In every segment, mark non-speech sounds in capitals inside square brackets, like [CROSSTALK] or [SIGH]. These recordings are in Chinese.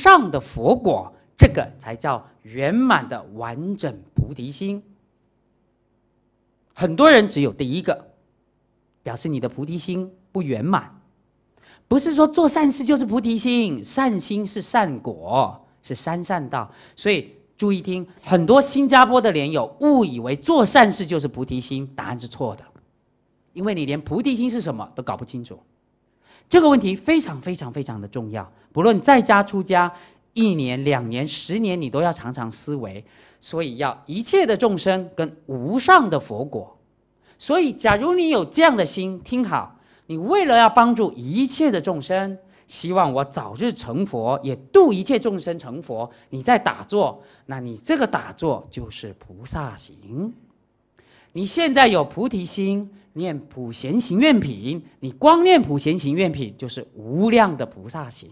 上的佛果，这个才叫圆满的完整菩提心。很多人只有第一个，表示你的菩提心不圆满。不是说做善事就是菩提心，善心是善果，是三善道。所以注意听，很多新加坡的莲友误以为做善事就是菩提心，答案是错的，因为你连菩提心是什么都搞不清楚。这个问题非常非常非常的重要，不论在家出家，一年、两年、十年，你都要常常思维。所以，要一切的众生跟无上的佛果。所以，假如你有这样的心，听好，你为了要帮助一切的众生，希望我早日成佛，也度一切众生成佛，你在打坐，那你这个打坐就是菩萨行。你现在有菩提心。念普贤行愿品，你光念普贤行愿品就是无量的菩萨行。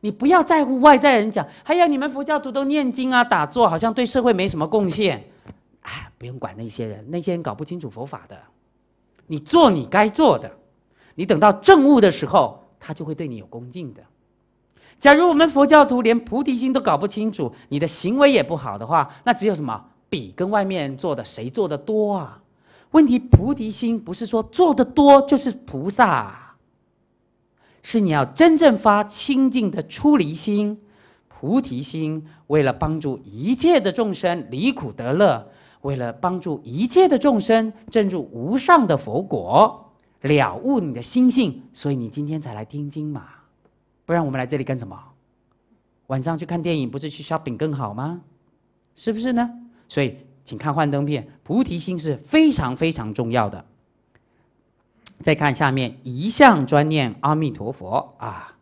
你不要在乎外在人讲，哎呀，你们佛教徒都念经啊、打坐，好像对社会没什么贡献。哎，不用管那些人，那些人搞不清楚佛法的。你做你该做的，你等到正悟的时候，他就会对你有恭敬的。假如我们佛教徒连菩提心都搞不清楚，你的行为也不好的话，那只有什么比跟外面做的谁做的多啊？问题：菩提心不是说做的多就是菩萨，是你要真正发清净的出离心、菩提心，为了帮助一切的众生离苦得乐，为了帮助一切的众生证入无上的佛果，了悟你的心性。所以你今天才来听经嘛，不然我们来这里干什么？晚上去看电影不是去 shopping 更好吗？是不是呢？所以。请看幻灯片，菩提心是非常非常重要的。再看下面，一向专念阿弥陀佛啊，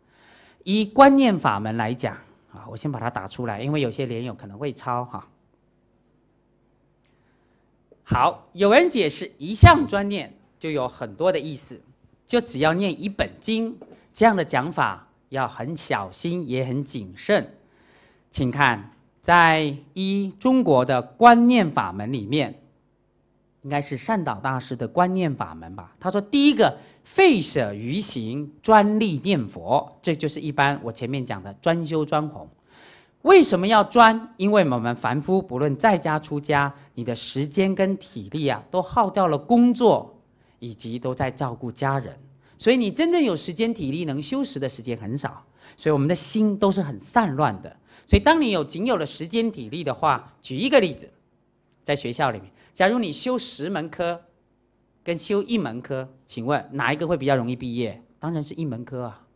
以观念法门来讲啊，我先把它打出来，因为有些莲友可能会抄哈。好，有人解释一向专念就有很多的意思，就只要念一本经这样的讲法，要很小心也很谨慎，请看。在一中国的观念法门里面，应该是善导大师的观念法门吧？他说：“第一个废舍余行，专利念佛，这就是一般我前面讲的专修专弘。为什么要专？因为我们凡夫不论在家出家，你的时间跟体力啊，都耗掉了工作，以及都在照顾家人，所以你真正有时间体力能修持的时间很少，所以我们的心都是很散乱的。”所以，当你有仅有的时间体力的话，举一个例子，在学校里面，假如你修十门科，跟修一门科，请问哪一个会比较容易毕业？当然是一门科啊！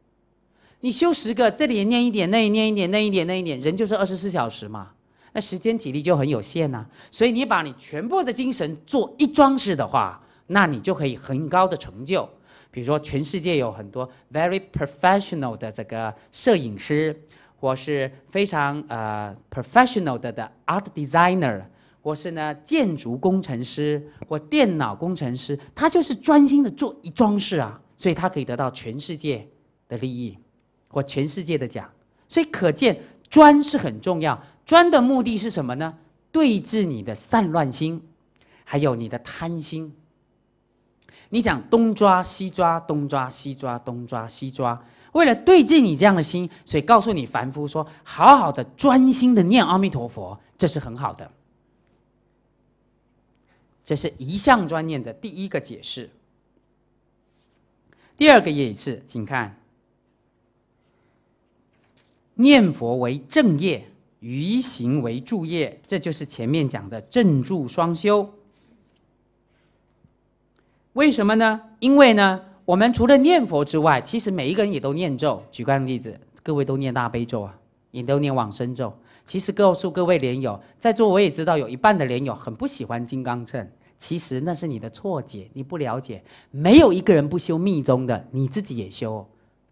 你修十个，这里念一点，那里念一点，那一点那一点，人就是二十四小时嘛，那时间体力就很有限呐。所以，你把你全部的精神做一桩事的话，那你就可以很高的成就。比如说，全世界有很多 very professional 的这个摄影师。我是非常呃 professional 的的 art designer，我是呢建筑工程师或电脑工程师，他就是专心的做一装饰啊，所以他可以得到全世界的利益或全世界的奖。所以可见专是很重要。专的目的是什么呢？对治你的散乱心，还有你的贪心。你想东抓西抓，东抓西抓，东抓西抓。为了对峙你这样的心，所以告诉你凡夫说：“好好的专心的念阿弥陀佛，这是很好的。”这是一项专念的第一个解释。第二个也是，请看：念佛为正业，于行为助业。这就是前面讲的正助双修。为什么呢？因为呢？我们除了念佛之外，其实每一个人也都念咒。举个例子，各位都念大悲咒啊，也都念往生咒。其实告诉各位莲友，在座我也知道有一半的莲友很不喜欢金刚秤，其实那是你的错解，你不了解。没有一个人不修密宗的，你自己也修。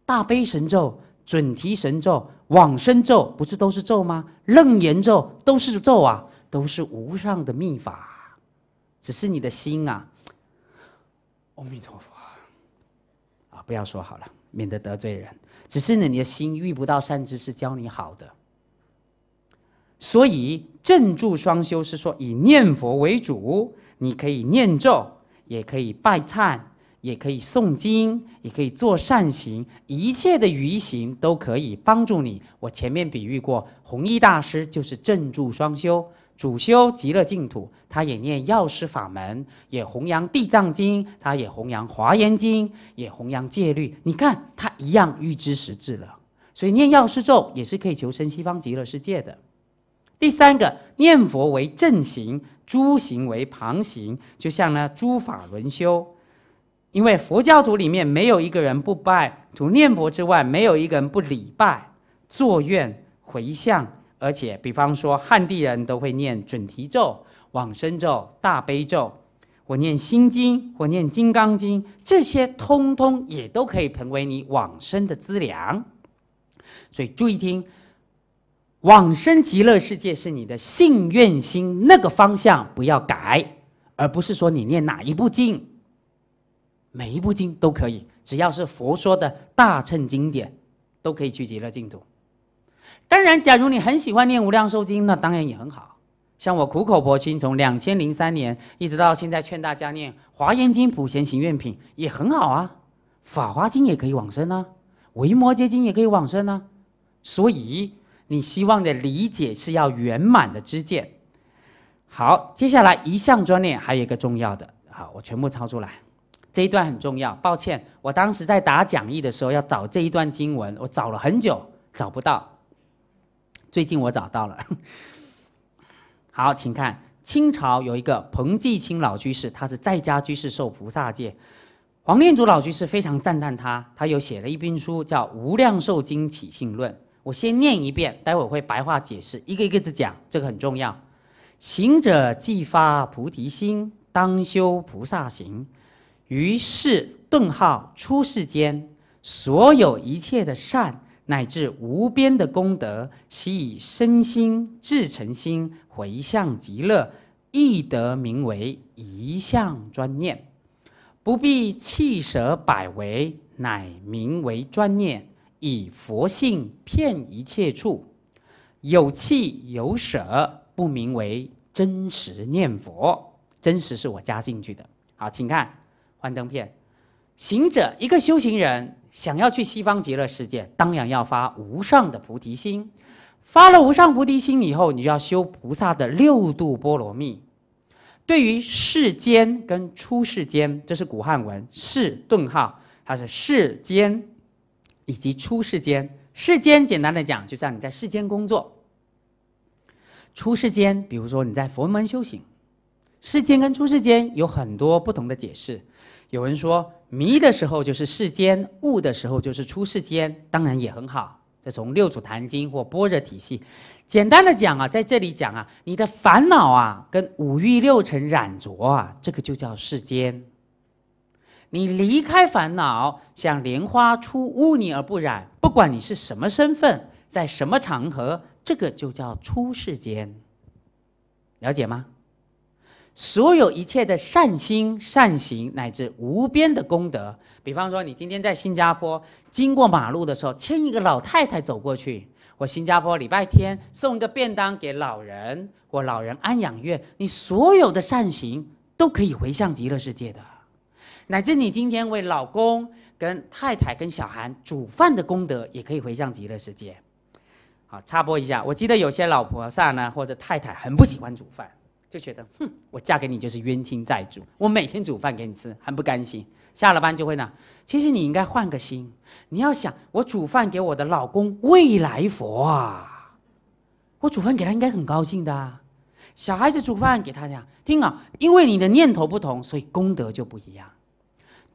大悲神咒、准提神咒、往生咒，不是都是咒吗？楞严咒都是咒啊，都是无上的秘法，只是你的心啊。阿弥陀佛。不要说好了，免得得罪人。只是呢，你的心遇不到善知识教你好的，所以正住双修是说以念佛为主，你可以念咒，也可以拜忏，也可以诵经，也可以做善行，一切的余行都可以帮助你。我前面比喻过，弘一大师就是正住双修。主修极乐净土，他也念药师法门，也弘扬地藏经，他也弘扬华严经，也弘扬戒律。你看，他一样欲知实质了。所以念药师咒也是可以求生西方极乐世界的。第三个，念佛为正行，诸行为旁行，就像呢诸法轮修。因为佛教徒里面没有一个人不拜，除念佛之外，没有一个人不礼拜、坐愿、回向。而且，比方说，汉地人都会念准提咒、往生咒、大悲咒。我念心经，或念金刚经，这些通通也都可以成为你往生的资粮。所以注意听，往生极乐世界是你的信愿心那个方向，不要改，而不是说你念哪一部经，每一部经都可以，只要是佛说的大乘经典，都可以去极乐净土。当然，假如你很喜欢念《无量寿经》，那当然也很好。像我苦口婆心从两千零三年一直到现在劝大家念《华严经普贤行愿品》也很好啊，《法华经》也可以往生啊，《维摩诘经》也可以往生啊。所以你希望的理解是要圆满的知见。好，接下来一项专念还有一个重要的啊，我全部抄出来，这一段很重要。抱歉，我当时在打讲义的时候要找这一段经文，我找了很久找不到。最近我找到了，[LAUGHS] 好，请看清朝有一个彭继清老居士，他是在家居士受菩萨戒，黄念祖老居士非常赞叹他，他又写了一篇书叫《无量寿经起信论》，我先念一遍，待会儿会白话解释，一个一个字讲，这个很重要。行者既发菩提心，当修菩萨行，于是顿号出世间，所有一切的善。乃至无边的功德，悉以身心至诚心回向极乐，亦得名为一向专念。不必弃舍百为，乃名为专念。以佛性遍一切处，有弃有舍，不名为真实念佛。真实是我加进去的。好，请看幻灯片。行者，一个修行人。想要去西方极乐世界，当然要发无上的菩提心。发了无上菩提心以后，你就要修菩萨的六度波罗蜜。对于世间跟出世间，这是古汉文，是顿号，它是世间以及出世间。世间简单的讲，就像你在世间工作；出世间，比如说你在佛门修行。世间跟出世间有很多不同的解释。有人说。迷的时候就是世间，悟的时候就是出世间，当然也很好。这从六祖坛经或般若体系，简单的讲啊，在这里讲啊，你的烦恼啊，跟五欲六尘染着啊，这个就叫世间。你离开烦恼，像莲花出污泥而不染，不管你是什么身份，在什么场合，这个就叫出世间。了解吗？所有一切的善心、善行乃至无边的功德，比方说，你今天在新加坡经过马路的时候，牵一个老太太走过去；我新加坡礼拜天送一个便当给老人或老人安养院，你所有的善行都可以回向极乐世界的，乃至你今天为老公、跟太太、跟小韩煮饭的功德也可以回向极乐世界。好，插播一下，我记得有些老婆萨呢或者太太很不喜欢煮饭。就觉得哼，我嫁给你就是冤亲债主，我每天煮饭给你吃，很不甘心。下了班就会呢，其实你应该换个心，你要想，我煮饭给我的老公未来佛啊，我煮饭给他应该很高兴的。啊。小孩子煮饭给他呀？听啊，因为你的念头不同，所以功德就不一样。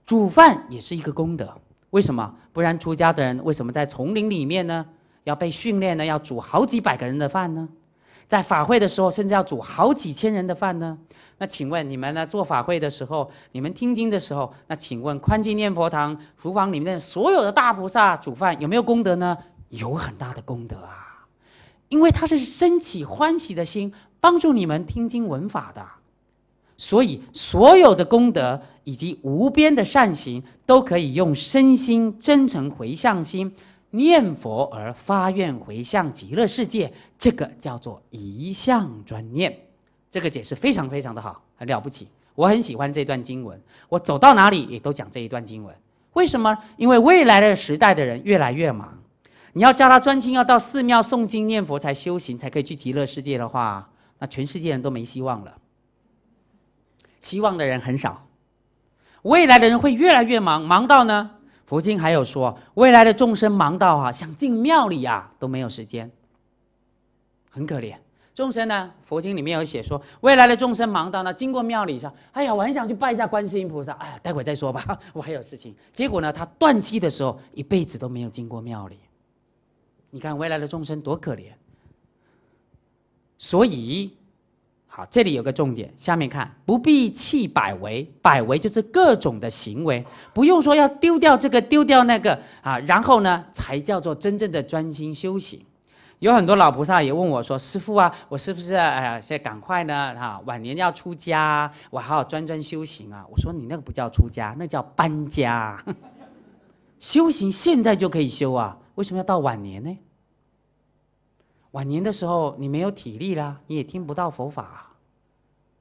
煮饭也是一个功德，为什么？不然出家的人为什么在丛林里面呢？要被训练呢？要煮好几百个人的饭呢？在法会的时候，甚至要煮好几千人的饭呢。那请问你们呢？做法会的时候，你们听经的时候，那请问宽进念佛堂厨房里面所有的大菩萨煮饭有没有功德呢？有很大的功德啊，因为他是升起欢喜的心，帮助你们听经闻法的，所以所有的功德以及无边的善行，都可以用身心真诚回向心。念佛而发愿回向极乐世界，这个叫做一向专念。这个解释非常非常的好，很了不起。我很喜欢这段经文，我走到哪里也都讲这一段经文。为什么？因为未来的时代的人越来越忙，你要教他专心，要到寺庙诵经念佛才修行，才可以去极乐世界的话，那全世界人都没希望了。希望的人很少，未来的人会越来越忙，忙到呢？佛经还有说，未来的众生忙到啊，想进庙里呀都没有时间，很可怜。众生呢，佛经里面有写说，未来的众生忙到呢，经过庙里说，哎呀，我很想去拜一下观世音菩萨，哎，呀，待会再说吧，我 [LAUGHS] 还有事情。结果呢，他断气的时候，一辈子都没有进过庙里。你看未来的众生多可怜，所以。好，这里有个重点，下面看不必弃百为，百为就是各种的行为，不用说要丢掉这个丢掉那个啊，然后呢才叫做真正的专心修行。有很多老菩萨也问我，说：“师傅啊，我是不是哎呀，在赶快呢？哈，晚年要出家，我好好专专修行啊？”我说：“你那个不叫出家，那叫搬家。[LAUGHS] 修行现在就可以修啊，为什么要到晚年呢？”晚年的时候，你没有体力啦，你也听不到佛法，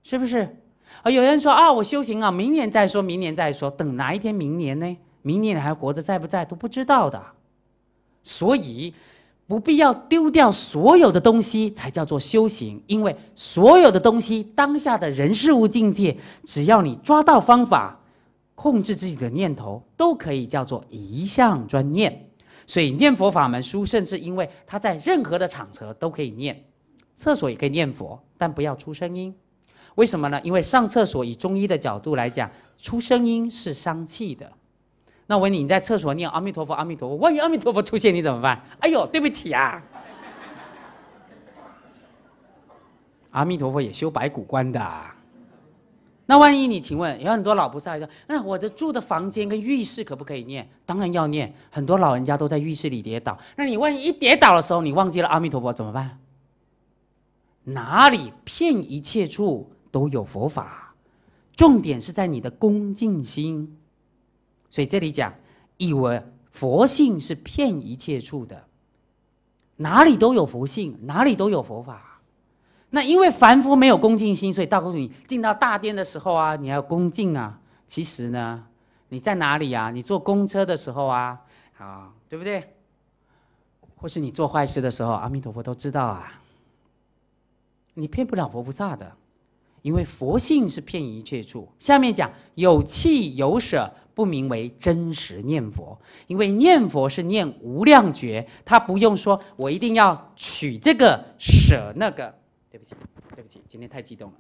是不是？啊，有人说啊，我修行啊，明年再说，明年再说，等哪一天明年呢？明年你还活着在不在都不知道的，所以不必要丢掉所有的东西才叫做修行，因为所有的东西，当下的人事物境界，只要你抓到方法，控制自己的念头，都可以叫做一项专念。所以念佛法门殊胜，是因为它在任何的场合都可以念，厕所也可以念佛，但不要出声音。为什么呢？因为上厕所以中医的角度来讲，出声音是伤气的。那我问你，你在厕所念阿弥陀佛、阿弥陀佛，万一阿弥陀佛出现，你怎么办？哎呦，对不起啊！阿弥陀佛也修白骨观的。那万一你请问，有很多老菩萨说：“那我的住的房间跟浴室可不可以念？当然要念。很多老人家都在浴室里跌倒。那你万一一跌倒的时候，你忘记了阿弥陀佛怎么办？哪里骗一切处都有佛法，重点是在你的恭敬心。所以这里讲，以为佛性是骗一切处的，哪里都有佛性，哪里都有佛法。”那因为凡夫没有恭敬心，所以大公，你进到大殿的时候啊，你还要恭敬啊。其实呢，你在哪里啊？你坐公车的时候啊，啊，对不对？或是你做坏事的时候，阿弥陀佛都知道啊。你骗不了佛菩萨的，因为佛性是骗一切处。下面讲有气有舍，不名为真实念佛。因为念佛是念无量觉，他不用说我一定要取这个舍那个。对不起，对不起，今天太激动了。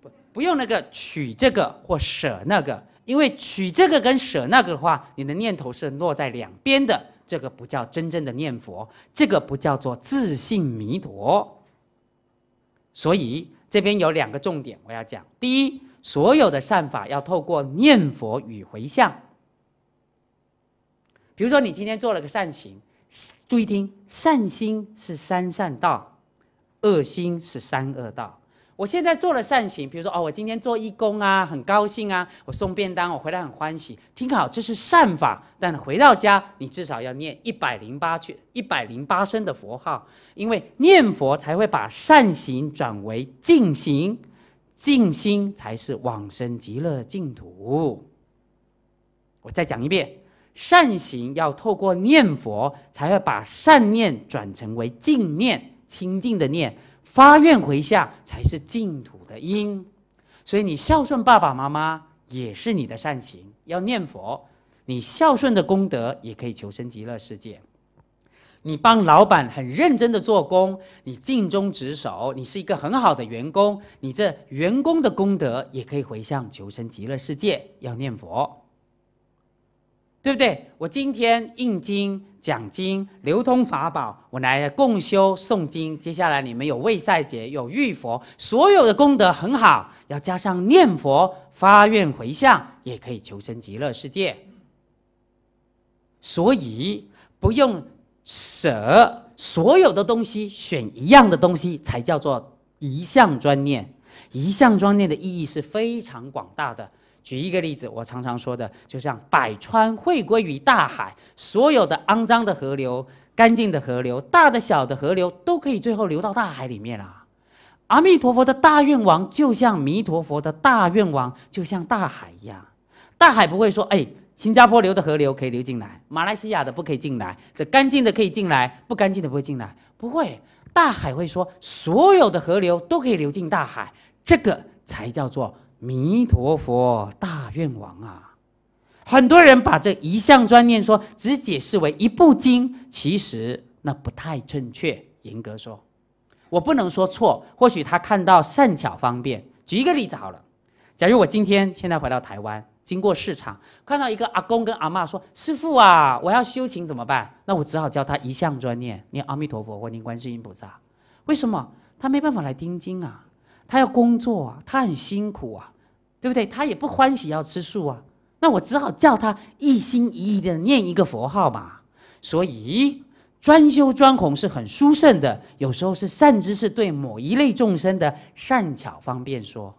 不，不用那个取这个或舍那个，因为取这个跟舍那个的话，你的念头是落在两边的，这个不叫真正的念佛，这个不叫做自信弥陀。所以这边有两个重点我要讲：第一，所有的善法要透过念佛与回向。比如说你今天做了个善行，注意听，善心是三善道。恶心是三恶道。我现在做了善行，比如说哦，我今天做义工啊，很高兴啊，我送便当，我回来很欢喜，听好，这是善法。但回到家，你至少要念一百零八句、一百零八声的佛号，因为念佛才会把善行转为净行，净心才是往生极乐净土。我再讲一遍，善行要透过念佛，才会把善念转成为净念。清净的念发愿回向，才是净土的因。所以你孝顺爸爸妈妈也是你的善行，要念佛。你孝顺的功德也可以求生极乐世界。你帮老板很认真的做工，你尽忠职守，你是一个很好的员工。你这员工的功德也可以回向求生极乐世界，要念佛，对不对？我今天印经。奖金流通法宝，我来共修诵经。接下来你们有未赛节，有浴佛，所有的功德很好，要加上念佛发愿回向，也可以求生极乐世界。所以不用舍所有的东西，选一样的东西才叫做一项专念。一项专念的意义是非常广大的。举一个例子，我常常说的，就像百川汇归于大海，所有的肮脏的河流、干净的河流、大的小的河流，都可以最后流到大海里面啊。阿弥陀佛的大愿王，就像弥陀佛的大愿王，就像大海一样。大海不会说：“哎，新加坡流的河流可以流进来，马来西亚的不可以进来。这干净的可以进来，不干净的不会进来。”不会，大海会说：“所有的河流都可以流进大海。”这个才叫做。弥陀佛，大愿王啊！很多人把这一项专念说只解释为一部经，其实那不太正确。严格说，我不能说错。或许他看到善巧方便，举一个例子好了。假如我今天现在回到台湾，经过市场，看到一个阿公跟阿妈说：“师傅啊，我要修行怎么办？”那我只好教他一项专念，念阿弥陀佛或念观世音菩萨。为什么？他没办法来听经啊。他要工作啊，他很辛苦啊，对不对？他也不欢喜要吃素啊，那我只好叫他一心一意的念一个佛号嘛。所以专修专孔是很殊胜的，有时候是善知识对某一类众生的善巧方便说。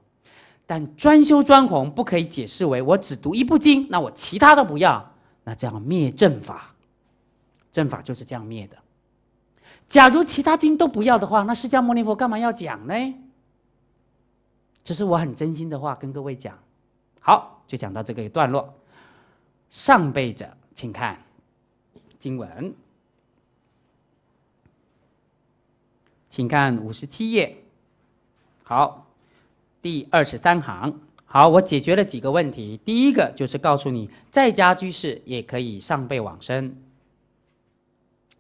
但专修专孔不可以解释为我只读一部经，那我其他都不要，那叫灭正法。正法就是这样灭的。假如其他经都不要的话，那释迦牟尼佛干嘛要讲呢？这是我很真心的话，跟各位讲。好，就讲到这个一段落。上辈子，请看经文，请看五十七页，好，第二十三行。好，我解决了几个问题。第一个就是告诉你，在家居士也可以上辈往生，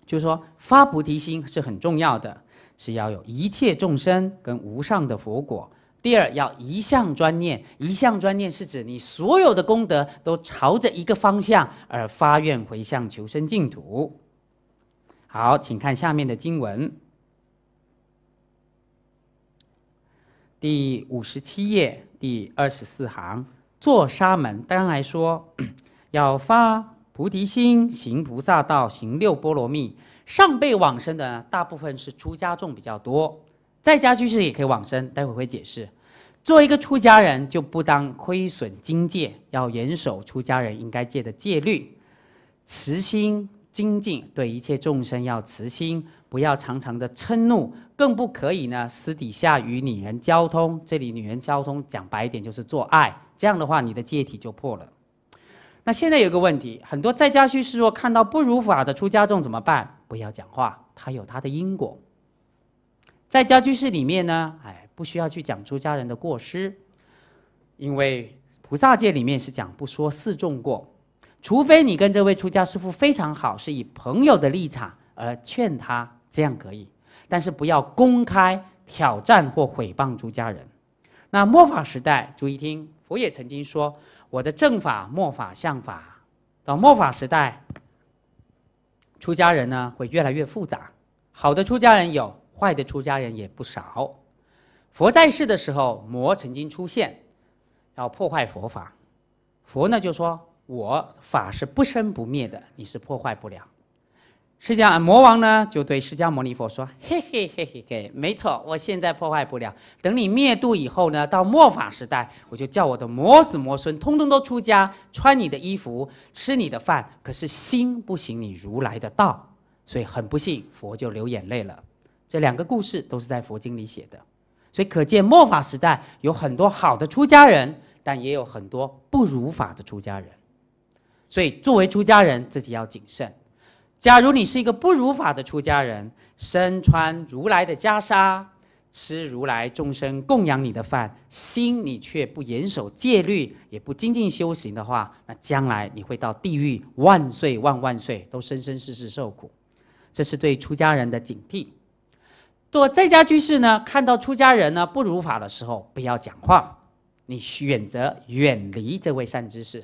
就是说发菩提心是很重要的，是要有一切众生跟无上的佛果。第二，要一向专念。一向专念是指你所有的功德都朝着一个方向而发愿回向求生净土。好，请看下面的经文，第五十七页第二十四行：“做沙门当来说，[CLEARS THROAT] 要发菩提心，行菩萨道，行六波罗蜜。”上辈往生的大部分是出家众比较多。在家居士也可以往生，待会会解释。做一个出家人，就不当亏损精戒，要严守出家人应该戒的戒律，慈心精进，对一切众生要慈心，不要常常的嗔怒，更不可以呢私底下与女人交通。这里女人交通讲白一点就是做爱，这样的话你的戒体就破了。那现在有个问题，很多在家居士说看到不如法的出家众怎么办？不要讲话，他有他的因果。在家居士里面呢，哎，不需要去讲出家人的过失，因为菩萨界里面是讲不说四众过，除非你跟这位出家师父非常好，是以朋友的立场而劝他这样可以，但是不要公开挑战或毁谤出家人。那末法时代，注意听，佛也曾经说我的正法、末法、相法，到末法时代，出家人呢会越来越复杂，好的出家人有。坏的出家人也不少。佛在世的时候，魔曾经出现，要破坏佛法。佛呢就说：“我法是不生不灭的，你是破坏不了。”释迦摩王呢就对释迦牟尼佛说：“嘿嘿嘿嘿嘿，没错，我现在破坏不了。等你灭度以后呢，到末法时代，我就叫我的魔子魔孙，通通都出家，穿你的衣服，吃你的饭，可是心不行你如来的道，所以很不幸，佛，就流眼泪了。”这两个故事都是在佛经里写的，所以可见末法时代有很多好的出家人，但也有很多不如法的出家人。所以作为出家人，自己要谨慎。假如你是一个不如法的出家人，身穿如来的袈裟，吃如来众生供养你的饭，心你却不严守戒律，也不精进修行的话，那将来你会到地狱万岁万万岁，都生生世世受苦。这是对出家人的警惕。做在家居士呢，看到出家人呢不如法的时候，不要讲话，你选择远离这位善知识。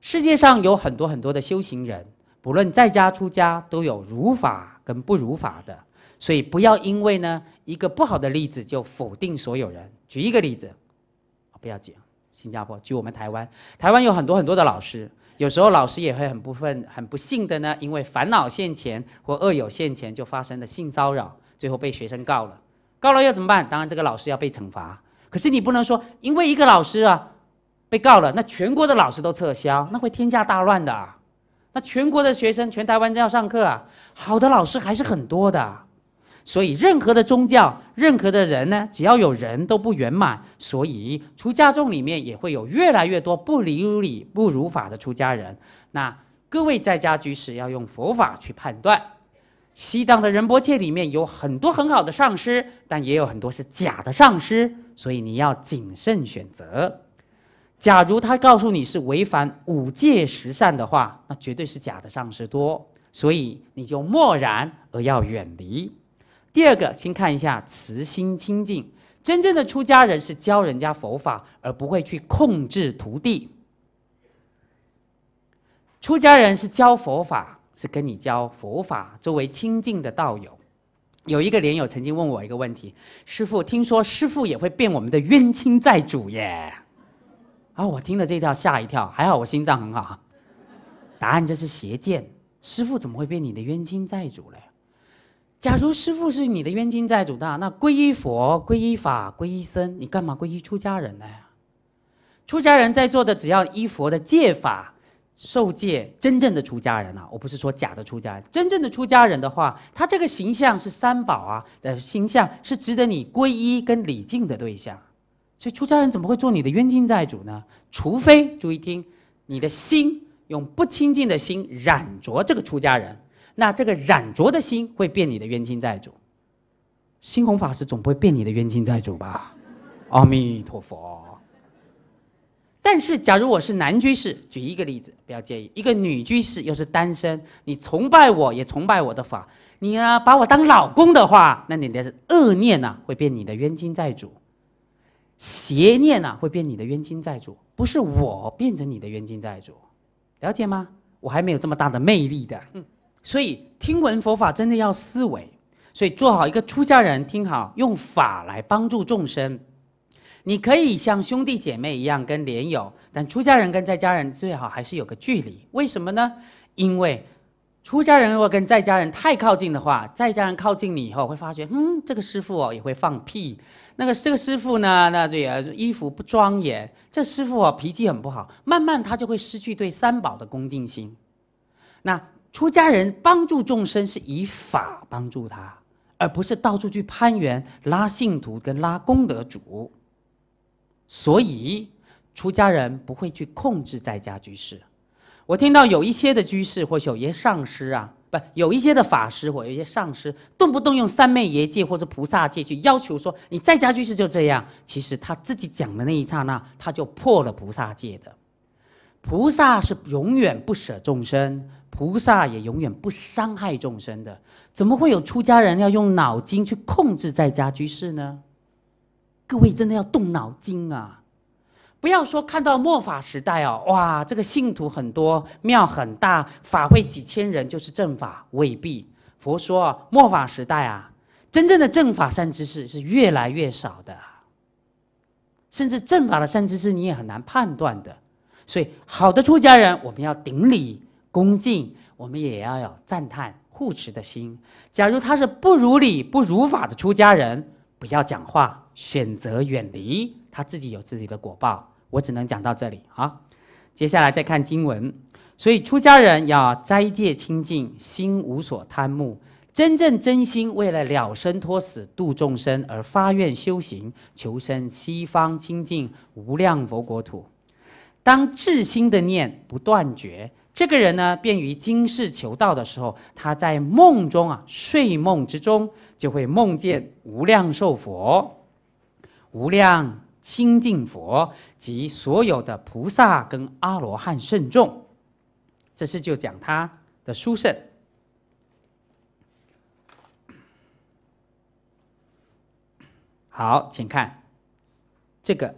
世界上有很多很多的修行人，不论在家出家，都有如法跟不如法的，所以不要因为呢一个不好的例子就否定所有人。举一个例子，不要紧，新加坡，举我们台湾，台湾有很多很多的老师，有时候老师也会很不分、很不幸的呢，因为烦恼现前或恶友现前，就发生了性骚扰。最后被学生告了，告了要怎么办？当然这个老师要被惩罚。可是你不能说因为一个老师啊，被告了，那全国的老师都撤销，那会天下大乱的。那全国的学生全台湾都要上课，啊，好的老师还是很多的。所以任何的宗教，任何的人呢，只要有人都不圆满，所以出家众里面也会有越来越多不理不不如法的出家人。那各位在家居士要用佛法去判断。西藏的仁波切里面有很多很好的上师，但也有很多是假的上师，所以你要谨慎选择。假如他告诉你是违反五戒十善的话，那绝对是假的上师多，所以你就默然而要远离。第二个，先看一下慈心清净，真正的出家人是教人家佛法，而不会去控制徒弟。出家人是教佛法。是跟你教佛法，作为亲近的道友，有一个莲友曾经问我一个问题：师傅，听说师傅也会变我们的冤亲债主耶？啊，我听了这一跳吓一跳，还好我心脏很好。答案就是邪见，师傅怎么会变你的冤亲债主嘞？假如师傅是你的冤亲债主的那皈依佛、皈依法、皈依僧，你干嘛皈依出家人呢？出家人在做的，只要依佛的戒法。受戒真正的出家人啊，我不是说假的出家人。真正的出家人的话，他这个形象是三宝啊的形象，是值得你皈依跟礼敬的对象。所以出家人怎么会做你的冤亲债主呢？除非注意听，你的心用不清净的心染着这个出家人，那这个染着的心会变你的冤亲债主。猩红法师总不会变你的冤亲债主吧？阿弥陀佛。但是，假如我是男居士，举一个例子，不要介意。一个女居士又是单身，你崇拜我也崇拜我的法，你呢把我当老公的话，那你的是恶念呢，会变你的冤亲债主；邪念呢，会变你的冤亲债主。不是我变成你的冤亲债主，了解吗？我还没有这么大的魅力的。嗯。所以听闻佛法真的要思维，所以做好一个出家人，听好，用法来帮助众生。你可以像兄弟姐妹一样跟莲友，但出家人跟在家人最好还是有个距离。为什么呢？因为出家人如果跟在家人太靠近的话，在家人靠近你以后会发觉，嗯，这个师傅哦也会放屁，那个这个师傅呢，那这也衣服不庄严，这师傅哦脾气很不好，慢慢他就会失去对三宝的恭敬心。那出家人帮助众生是以法帮助他，而不是到处去攀援拉信徒跟拉功德主。所以，出家人不会去控制在家居士。我听到有一些的居士或有一些上师啊，不，有一些的法师或有一些上师，动不动用三昧耶戒或者菩萨戒去要求说，你在家居士就这样。其实他自己讲的那一刹那，他就破了菩萨戒的。菩萨是永远不舍众生，菩萨也永远不伤害众生的。怎么会有出家人要用脑筋去控制在家居士呢？各位真的要动脑筋啊！不要说看到末法时代哦，哇，这个信徒很多，庙很大，法会几千人，就是正法未必。佛说末法时代啊，真正的正法善知识是越来越少的，甚至正法的善知识你也很难判断的。所以，好的出家人我们要顶礼恭敬，我们也要有赞叹护持的心。假如他是不如理不如法的出家人，不要讲话。选择远离他自己，有自己的果报。我只能讲到这里啊。接下来再看经文，所以出家人要斋戒清净，心无所贪慕，真正真心为了了生脱死、度众生而发愿修行，求生西方清净无量佛国土。当至心的念不断绝，这个人呢，便于今世求道的时候，他在梦中啊，睡梦之中就会梦见无量寿佛。无量清净佛及所有的菩萨跟阿罗汉圣众，这是就讲他的殊胜。好，请看这个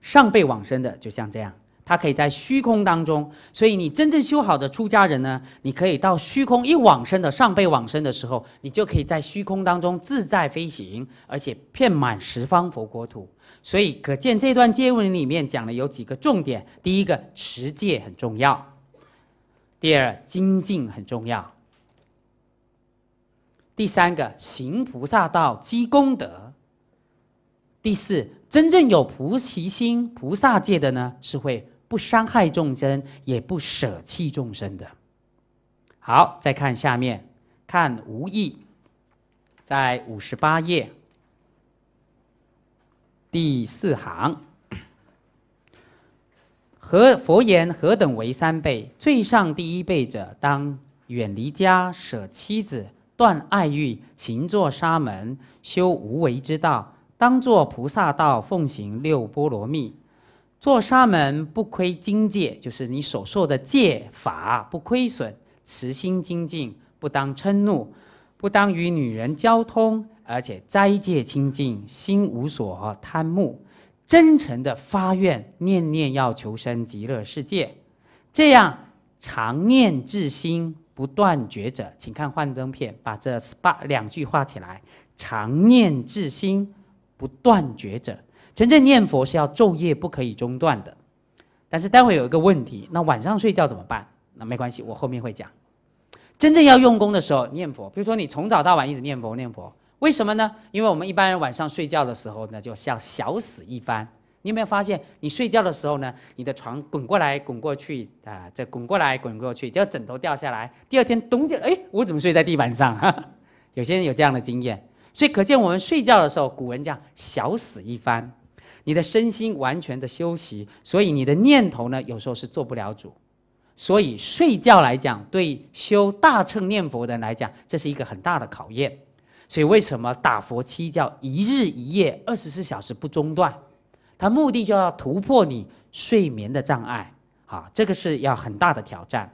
上辈往生的，就像这样。他可以在虚空当中，所以你真正修好的出家人呢，你可以到虚空一往生的上辈往生的时候，你就可以在虚空当中自在飞行，而且遍满十方佛国土。所以可见这段经文里面讲的有几个重点：第一个持戒很重要，第二精进很重要，第三个行菩萨道积功德，第四真正有菩提心菩萨戒的呢是会。不伤害众生，也不舍弃众生的。好，再看下面，看无意，在五十八页第四行。佛言何等为三辈？最上第一辈者，当远离家，舍妻子，断爱欲，行作沙门，修无为之道，当作菩萨道，奉行六波罗蜜。做沙门不亏精戒，就是你所说的戒法不亏损，慈心精进，不当嗔怒，不当与女人交通，而且斋戒清净，心无所贪慕，真诚的发愿，念念要求生极乐世界。这样常念至心不断绝者，请看幻灯片，把这八两句话起来：常念至心不断绝者。真正念佛是要昼夜不可以中断的，但是待会有一个问题，那晚上睡觉怎么办？那没关系，我后面会讲。真正要用功的时候念佛，比如说你从早到晚一直念佛念佛，为什么呢？因为我们一般晚上睡觉的时候呢，就像小死一番。你有没有发现，你睡觉的时候呢，你的床滚过来滚过去啊，再滚过来滚过去，要枕头掉下来。第二天咚掉，哎，我怎么睡在地板上？[LAUGHS] 有些人有这样的经验，所以可见我们睡觉的时候，古人讲小死一番。你的身心完全的休息，所以你的念头呢，有时候是做不了主。所以睡觉来讲，对修大乘念佛人来讲，这是一个很大的考验。所以为什么打佛七叫一日一夜二十四小时不中断？它目的就要突破你睡眠的障碍。啊，这个是要很大的挑战。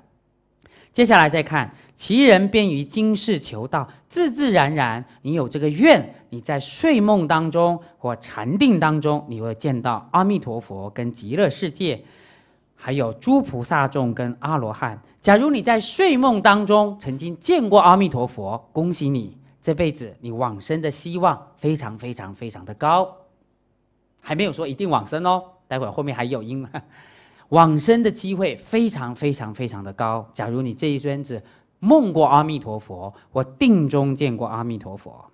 接下来再看，其人便于今世求道，自自然然，你有这个愿。你在睡梦当中或禅定当中，你会见到阿弥陀佛跟极乐世界，还有诸菩萨众跟阿罗汉。假如你在睡梦当中曾经见过阿弥陀佛，恭喜你，这辈子你往生的希望非常非常非常的高，还没有说一定往生哦。待会儿后面还有因，[LAUGHS] 往生的机会非常非常非常的高。假如你这一生子梦过阿弥陀佛或定中见过阿弥陀佛。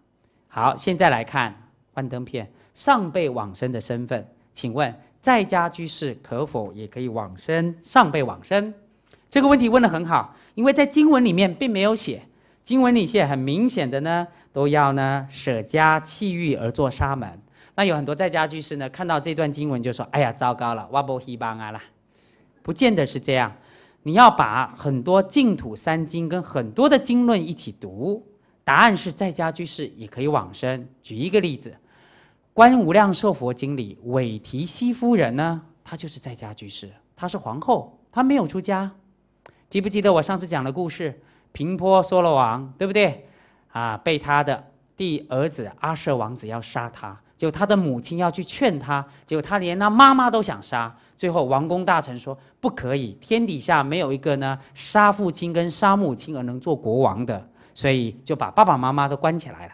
好，现在来看幻灯片上辈往生的身份，请问在家居士可否也可以往生上辈往生？这个问题问得很好，因为在经文里面并没有写，经文里写很明显的呢，都要呢舍家弃欲而做沙门。那有很多在家居士呢，看到这段经文就说：“哎呀，糟糕了，挖希邦啊啦！”不见得是这样，你要把很多净土三经跟很多的经论一起读。答案是在家居士也可以往生。举一个例子，《观无量寿佛经》里，韦提希夫人呢，她就是在家居士，她是皇后，她没有出家。记不记得我上次讲的故事，平婆娑罗王，对不对？啊，被他的弟儿子阿舍王子要杀他，就他的母亲要去劝他，结果他连他妈妈都想杀。最后王公大臣说：“不可以，天底下没有一个呢，杀父亲跟杀母亲而能做国王的。”所以就把爸爸妈妈都关起来了，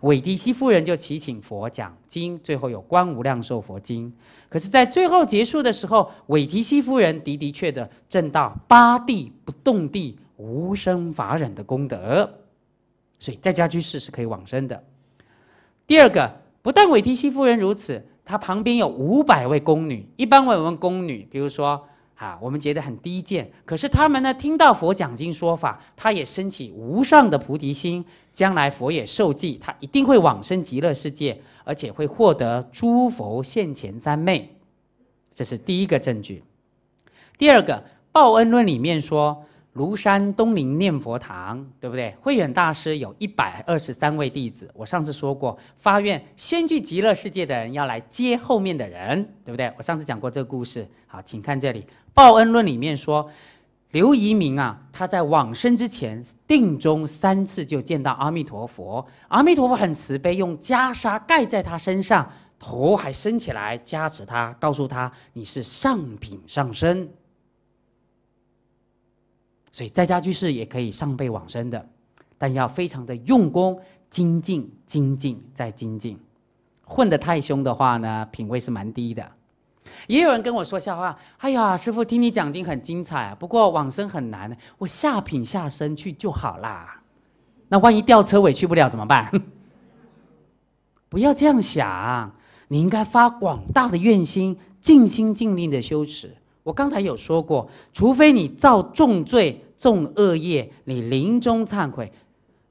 韦提西夫人就祈请佛讲经，最后有《观无量寿佛经》。可是，在最后结束的时候，韦提西夫人的的确的证到八地不动地无生法忍的功德，所以在家居世是可以往生的。第二个，不但韦提西夫人如此，她旁边有五百位宫女，一般我们宫女，比如说。啊，我们觉得很低贱，可是他们呢，听到佛讲经说法，他也升起无上的菩提心，将来佛也受记，他一定会往生极乐世界，而且会获得诸佛现前三昧。这是第一个证据。第二个，《报恩论》里面说，庐山东林念佛堂，对不对？慧远大师有一百二十三位弟子。我上次说过，发愿先去极乐世界的人要来接后面的人，对不对？我上次讲过这个故事。好，请看这里。报恩论里面说，刘一明啊，他在往生之前定中三次就见到阿弥陀佛，阿弥陀佛很慈悲，用袈裟盖在他身上，头还升起来加持他，告诉他你是上品上身。所以在家居士也可以上辈往生的，但要非常的用功精进、精进再精进，混得太凶的话呢，品位是蛮低的。也有人跟我说笑话，哎呀，师傅，听你讲经很精彩，不过往生很难，我下品下身去就好啦。那万一掉车尾去不了怎么办？[LAUGHS] 不要这样想，你应该发广大的愿心，尽心尽力的修持。我刚才有说过，除非你造重罪、重恶业，你临终忏悔。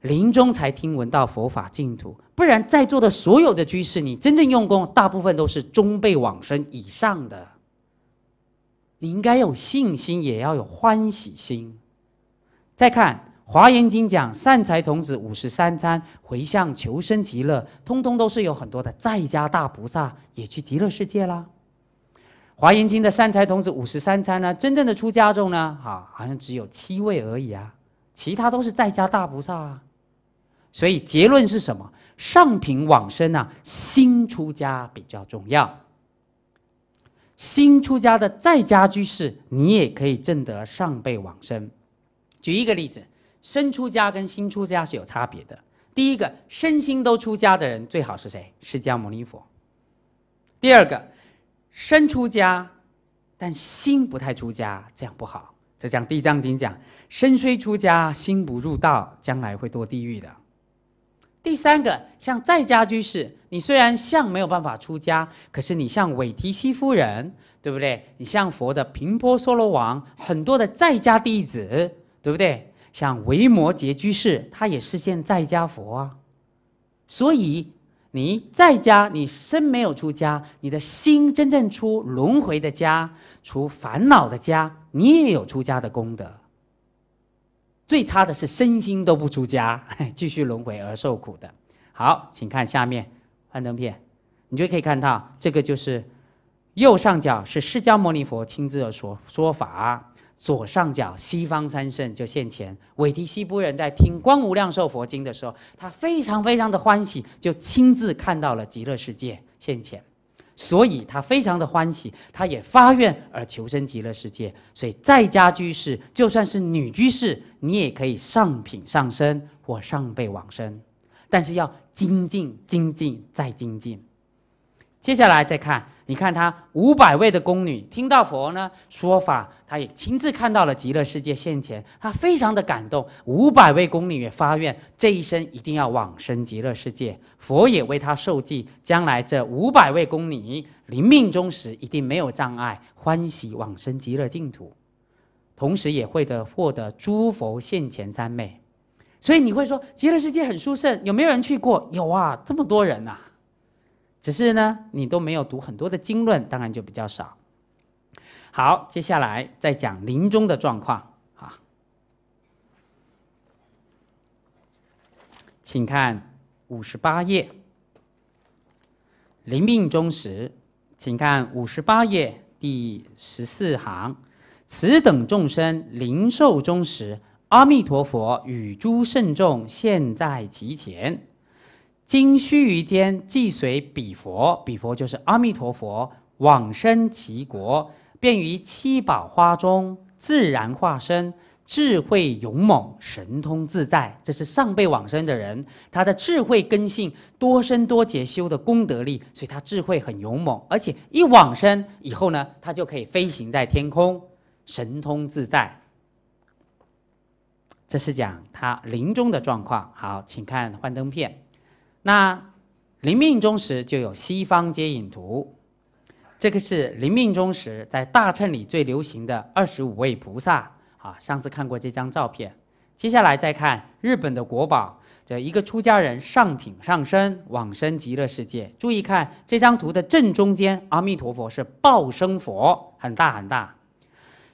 临终才听闻到佛法净土，不然在座的所有的居士，你真正用功，大部分都是中辈往生以上的。你应该有信心，也要有欢喜心。再看《华严经》讲善财童子五十三参，回向求生极乐，通通都是有很多的在家大菩萨也去极乐世界啦。《华严经》的善财童子五十三参呢，真正的出家众呢，啊，好像只有七位而已啊，其他都是在家大菩萨啊。所以结论是什么？上品往生啊，新出家比较重要。新出家的在家居士，你也可以证得上辈往生。举一个例子，身出家跟心出家是有差别的。第一个，身心都出家的人最好是谁？释迦牟尼佛。第二个，身出家但心不太出家，这样不好。这讲《地藏经》讲，身虽出家，心不入道，将来会堕地狱的。第三个像在家居士，你虽然像没有办法出家，可是你像韦提希夫人，对不对？你像佛的频波娑罗王，很多的在家弟子，对不对？像维摩诘居士，他也是现在家佛啊。所以你在家，你身没有出家，你的心真正出轮回的家，出烦恼的家，你也有出家的功德。最差的是身心都不出家，[LAUGHS] 继续轮回而受苦的。好，请看下面幻灯片，你就可以看到这个就是右上角是释迦牟尼佛亲自的说说法，左上角西方三圣就现前。韦提希波人在听《光无量寿佛经》的时候，他非常非常的欢喜，就亲自看到了极乐世界现前。所以他非常的欢喜，他也发愿而求生极乐世界。所以在家居士，就算是女居士，你也可以上品上身或上辈往生，但是要精进、精进再精进。接下来再看。你看他五百位的宫女听到佛呢说法，她也亲自看到了极乐世界现前，她非常的感动。五百位宫女也发愿，这一生一定要往生极乐世界。佛也为她受记，将来这五百位宫女临命终时一定没有障碍，欢喜往生极乐净土，同时也会的获得诸佛现前三昧。所以你会说极乐世界很殊胜，有没有人去过？有啊，这么多人呐。只是呢，你都没有读很多的经论，当然就比较少。好，接下来再讲临终的状况啊，请看五十八页，临命终时，请看五十八页第十四行，此等众生临寿终时，阿弥陀佛与诸圣众现在其前。今须臾间，即随彼佛，彼佛就是阿弥陀佛，往生其国，便于七宝花中自然化身，智慧勇猛，神通自在。这是上辈往生的人，他的智慧根性多生多劫修的功德力，所以他智慧很勇猛，而且一往生以后呢，他就可以飞行在天空，神通自在。这是讲他临终的状况。好，请看幻灯片。那临命中时就有西方接引图，这个是临命中时在大乘里最流行的二十五位菩萨啊。上次看过这张照片，接下来再看日本的国宝，这一个出家人上品上身往生极乐世界。注意看这张图的正中间，阿弥陀佛是报生佛，很大很大。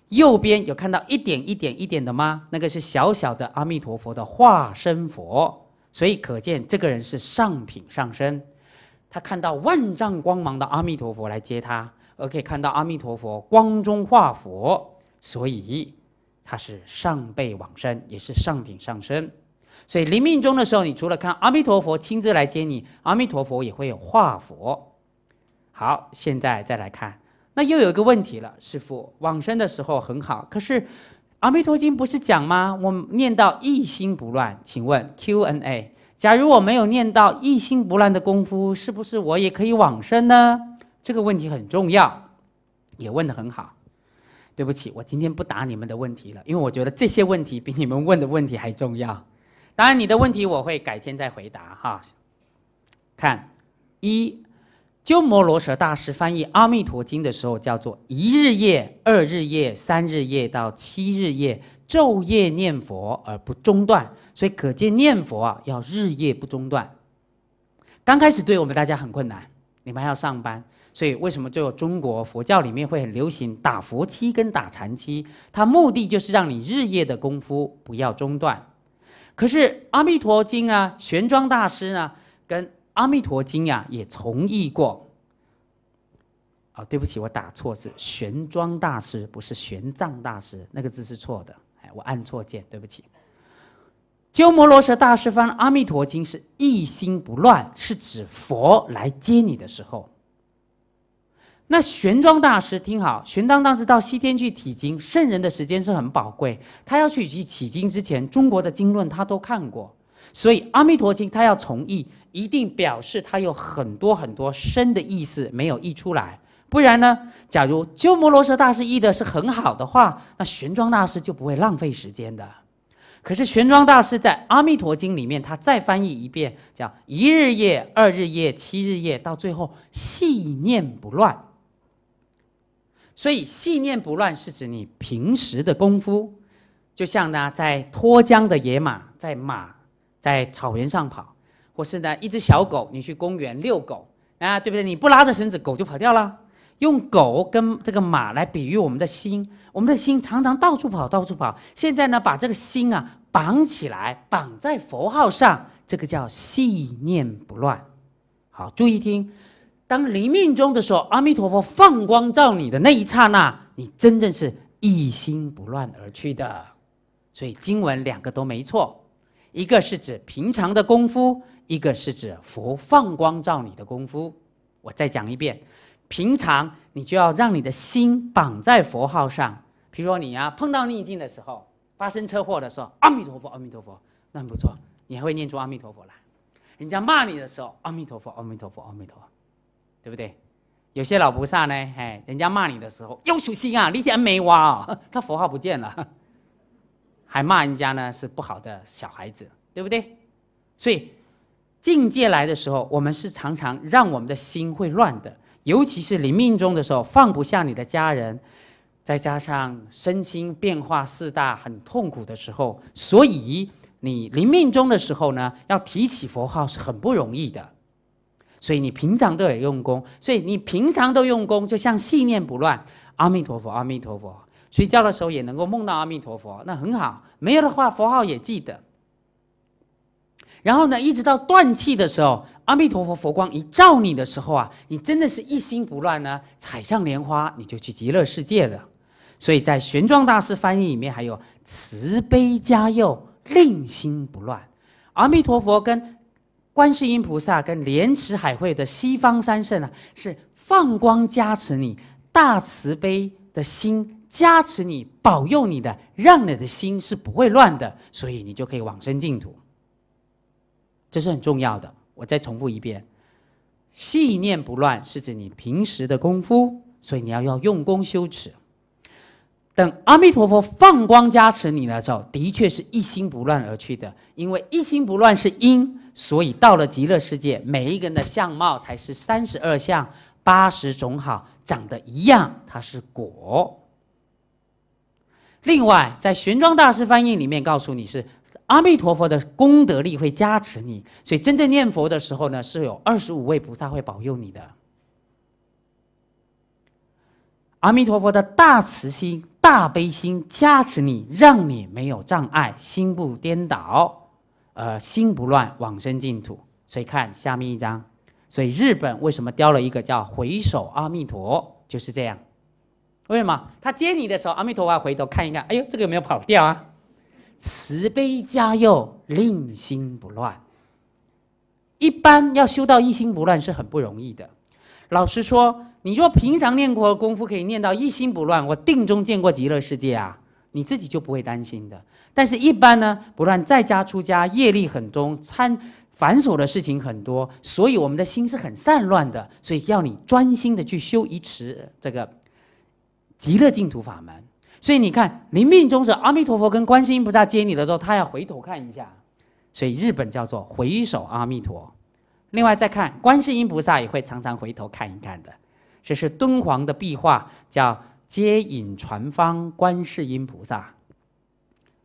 右边有看到一点一点一点的吗？那个是小小的阿弥陀佛的化身佛。所以可见，这个人是上品上身，他看到万丈光芒的阿弥陀佛来接他，而可以看到阿弥陀佛光中化佛，所以他是上辈往生，也是上品上身。所以临命终的时候，你除了看阿弥陀佛亲自来接你，阿弥陀佛也会有化佛。好，现在再来看，那又有一个问题了，师傅往生的时候很好，可是。阿弥陀经不是讲吗？我念到一心不乱，请问 Q&A，假如我没有念到一心不乱的功夫，是不是我也可以往生呢？这个问题很重要，也问得很好。对不起，我今天不答你们的问题了，因为我觉得这些问题比你们问的问题还重要。当然，你的问题我会改天再回答哈。看一。鸠摩罗什大师翻译《阿弥陀经》的时候，叫做一日夜、二日夜、三日夜到七日夜，昼夜念佛而不中断。所以可见念佛啊，要日夜不中断。刚开始对我们大家很困难，你们还要上班，所以为什么就中国佛教里面会很流行打佛七跟打禅七？它目的就是让你日夜的功夫不要中断。可是《阿弥陀经》啊，玄奘大师呢，跟。《阿弥陀经》呀，也从译过。啊，对不起，我打错字，玄奘大师不是玄奘大师，那个字是错的，哎，我按错键，对不起。鸠摩罗什大师翻《阿弥陀经》是一心不乱，是指佛来接你的时候。那玄奘大师，听好，玄奘大师到西天去取经，圣人的时间是很宝贵，他要去去取经之前，中国的经论他都看过。所以《阿弥陀经》它要从译，一定表示它有很多很多深的意思没有译出来。不然呢，假如鸠摩罗什大师译的是很好的话，那玄奘大师就不会浪费时间的。可是玄奘大师在《阿弥陀经》里面，他再翻译一遍，叫一日夜、二日夜、七日夜，到最后细念不乱。所以细念不乱是指你平时的功夫，就像呢在脱缰的野马，在马。在草原上跑，或是呢，一只小狗，你去公园遛狗啊，对不对？你不拉着绳子，狗就跑掉了。用狗跟这个马来比喻我们的心，我们的心常常到处跑，到处跑。现在呢，把这个心啊绑起来，绑在佛号上，这个叫细念不乱。好，注意听，当临命中的时候，阿弥陀佛放光照你的那一刹那，你真正是一心不乱而去的。所以经文两个都没错。一个是指平常的功夫，一个是指佛放光照你的功夫。我再讲一遍，平常你就要让你的心绑在佛号上。比如说你呀，碰到逆境的时候，发生车祸的时候，阿弥陀佛，阿弥陀佛，那很不错，你还会念出阿弥陀佛来。人家骂你的时候，阿弥陀佛，阿弥陀佛，阿弥陀，佛，对不对？有些老菩萨呢，哎，人家骂你的时候，有小心啊，你一点没挖，他佛号不见了。还骂人家呢，是不好的小孩子，对不对？所以境界来的时候，我们是常常让我们的心会乱的，尤其是临命中的时候，放不下你的家人，再加上身心变化四大很痛苦的时候，所以你临命中的时候呢，要提起佛号是很不容易的。所以你平常都有用功，所以你平常都用功，就像信念不乱，阿弥陀佛，阿弥陀佛。睡觉的时候也能够梦到阿弥陀佛，那很好。没有的话，佛号也记得。然后呢，一直到断气的时候，阿弥陀佛佛光一照你的时候啊，你真的是一心不乱呢，踩上莲花，你就去极乐世界了。所以在玄奘大师翻译里面还有慈悲加佑，令心不乱。阿弥陀佛跟观世音菩萨跟莲池海会的西方三圣啊，是放光加持你，大慈悲。的心加持你、保佑你的，让你的心是不会乱的，所以你就可以往生净土。这是很重要的。我再重复一遍：信念不乱是指你平时的功夫，所以你要要用功修持。等阿弥陀佛放光加持你的时候，的确是一心不乱而去的。因为一心不乱是因，所以到了极乐世界，每一个人的相貌才是三十二相。八十种好长得一样，它是果。另外，在玄奘大师翻译里面告诉你是阿弥陀佛的功德力会加持你，所以真正念佛的时候呢，是有二十五位菩萨会保佑你的。阿弥陀佛的大慈心、大悲心加持你，让你没有障碍，心不颠倒，呃，心不乱，往生净土。所以看下面一张。所以日本为什么雕了一个叫回首阿弥陀，就是这样。为什么他接你的时候，阿弥陀佛回头看一看，哎呦，这个有没有跑掉啊？慈悲加佑，令心不乱。一般要修到一心不乱是很不容易的。老实说，你若平常念过功夫，可以念到一心不乱，我定中见过极乐世界啊，你自己就不会担心的。但是一般呢，不乱在家出家，业力很重，参。繁琐的事情很多，所以我们的心是很散乱的，所以要你专心的去修一持这个极乐净土法门。所以你看，你命中是阿弥陀佛跟观世音菩萨接你的时候，他要回头看一下，所以日本叫做回首阿弥陀。另外再看，观世音菩萨也会常常回头看一看的。这是敦煌的壁画，叫接引传方观世音菩萨。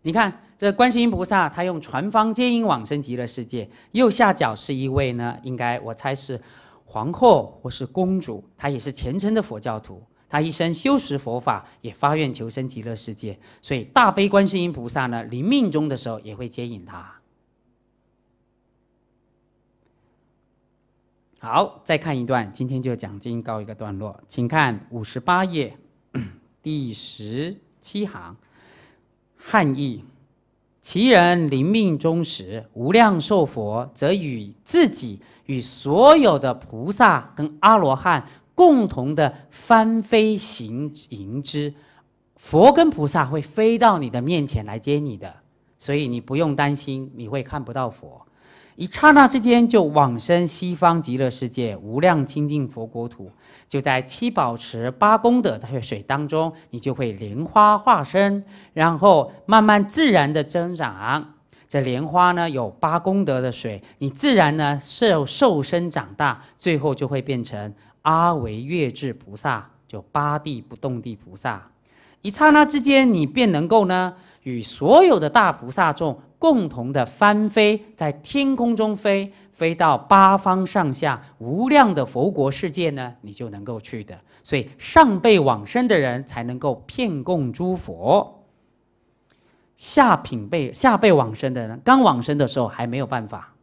你看。这观世音菩萨，他用传方接引往生极乐世界。右下角是一位呢，应该我猜是皇后或是公主，她也是虔诚的佛教徒，她一生修持佛法，也发愿求生极乐世界。所以大悲观世音菩萨呢，临命终的时候也会接引她。好，再看一段，今天就讲经告一个段落，请看五十八页 [CLEARS THROAT] 第十七行汉译。其人临命终时，无量寿佛则与自己、与所有的菩萨跟阿罗汉共同的翻飞行迎之，佛跟菩萨会飞到你的面前来接你的，所以你不用担心你会看不到佛，一刹那之间就往生西方极乐世界无量清净佛国土。就在七宝池八功德的水当中，你就会莲花化身，然后慢慢自然的增长。这莲花呢有八功德的水，你自然呢受受身长大，最后就会变成阿维月智菩萨，就八地不动地菩萨。一刹那之间，你便能够呢与所有的大菩萨众共同的翻飞，在天空中飞。飞到八方上下无量的佛国世界呢，你就能够去的。所以上辈往生的人才能够骗供诸佛，下品辈下辈往生的人，刚往生的时候还没有办法，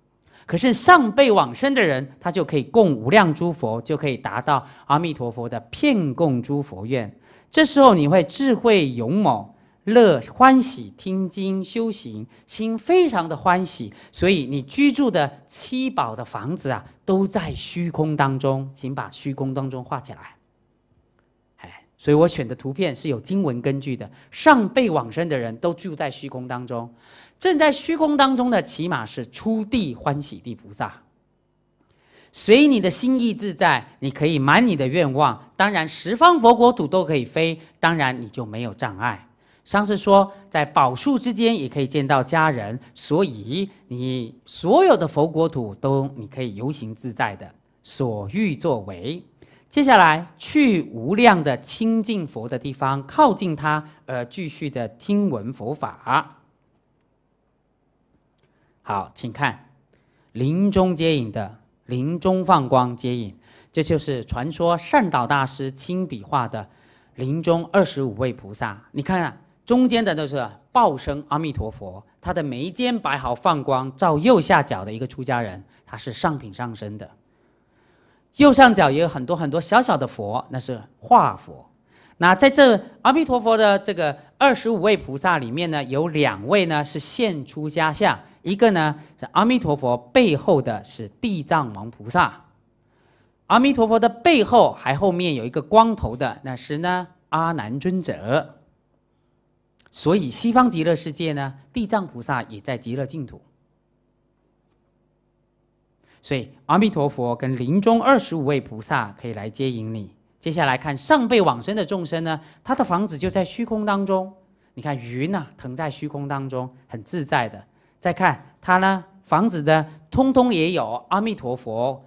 可是上辈往生的人，他就可以供无量诸佛，就可以达到阿弥陀佛的骗供诸佛愿。这时候你会智慧勇猛。乐欢喜听经修行，心非常的欢喜，所以你居住的七宝的房子啊，都在虚空当中，请把虚空当中画起来。哎，所以我选的图片是有经文根据的，上辈往生的人都住在虚空当中，正在虚空当中的起码是出地欢喜地菩萨，随你的心意自在，你可以满你的愿望。当然，十方佛国土都可以飞，当然你就没有障碍。上师说，在宝树之间也可以见到家人，所以你所有的佛国土都你可以游行自在的所欲作为。接下来去无量的清净佛的地方，靠近他而继续的听闻佛法。好，请看，林中接引的林中放光接引，这就是传说善导大师亲笔画的林中二十五位菩萨，你看看。中间的就是报声阿弥陀佛，他的眉间摆好放光，照右下角的一个出家人，他是上品上身的。右上角也有很多很多小小的佛，那是化佛。那在这阿弥陀佛的这个二十五位菩萨里面呢，有两位呢是现出家相，一个呢是阿弥陀佛背后的是地藏王菩萨，阿弥陀佛的背后还后面有一个光头的，那是呢阿难尊者。所以西方极乐世界呢，地藏菩萨也在极乐净土。所以阿弥陀佛跟临终二十五位菩萨可以来接引你。接下来看上辈往生的众生呢，他的房子就在虚空当中。你看云呐，腾在虚空当中，很自在的。再看他呢，房子的通通也有阿弥陀佛、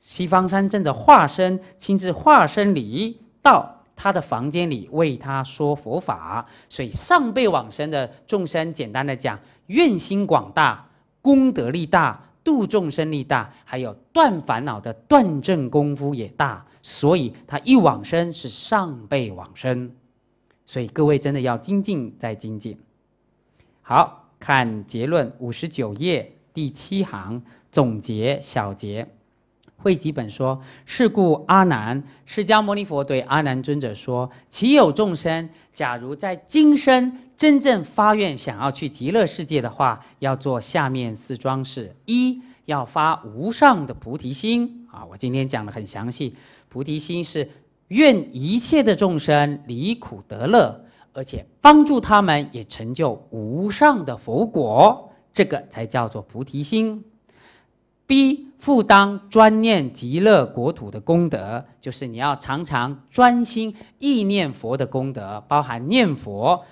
西方三圣的化身，亲自化身礼道。他的房间里为他说佛法，所以上辈往生的众生，简单的讲，愿心广大，功德力大，度众生力大，还有断烦恼的断正功夫也大，所以他一往生是上辈往生，所以各位真的要精进再精进。好看结论五十九页第七行总结小结。慧吉本说：“是故阿难，释迦牟尼佛对阿难尊者说：‘岂有众生，假如在今生真正发愿想要去极乐世界的话，要做下面四桩事：一要发无上的菩提心。’啊，我今天讲的很详细。菩提心是愿一切的众生离苦得乐，而且帮助他们也成就无上的佛果，这个才叫做菩提心。” B 负担专念极乐国土的功德，就是你要常常专心意念佛的功德，包含念佛、